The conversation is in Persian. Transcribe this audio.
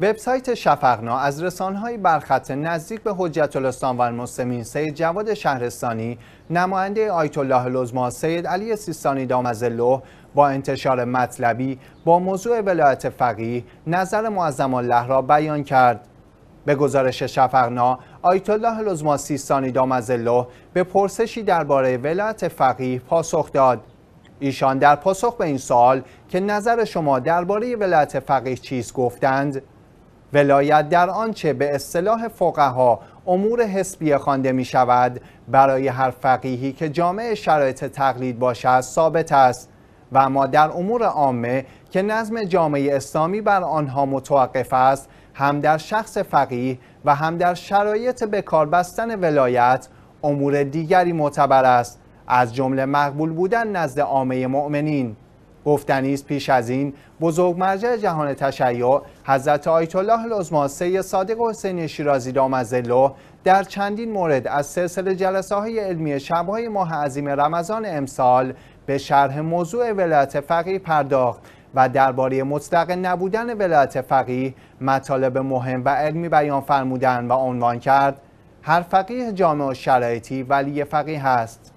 وبسایت شفقنا از رسانهای برخط نزدیک به حجت الاسلام و المسلمین سید جواد شهرستانی نماینده آیت الله سید علی سیستانی دامز با انتشار مطلبی با موضوع ولایت فقیه نظر معظم الله را بیان کرد به گزارش شفقنا آیت الله سیستانی دامز به پرسشی درباره ولایت فقیه پاسخ داد ایشان در پاسخ به این سوال که نظر شما درباره ولایت فقیه چیست گفتند ولایت در آنچه به اصطلاح فقها امور حسبیه خوانده می شود برای هر فقیهی که جامعه شرایط تقلید باشد ثابت است و ما در امور عامه که نظم جامعه اسلامی بر آنها متوقف است هم در شخص فقیه و هم در شرایط به کار بستن ولایت امور دیگری معتبر است از جمله مقبول بودن نزد عامه مؤمنین گفتنی است پیش از این بزرگ مرجع جهان تشیع حضرت آیت الله العظما سید صادق حسین شیرازی دامزلو در چندین مورد از سلسله جلسه های علمی شبهای ماه عظیم رمضان امسال به شرح موضوع ولایت فقیه پرداخت و درباره مطلق نبودن ولایت فقیه مطالب مهم و علمی بیان فرمودن و عنوان کرد هر فقیه جامع و شرایطی ولی فقیه هست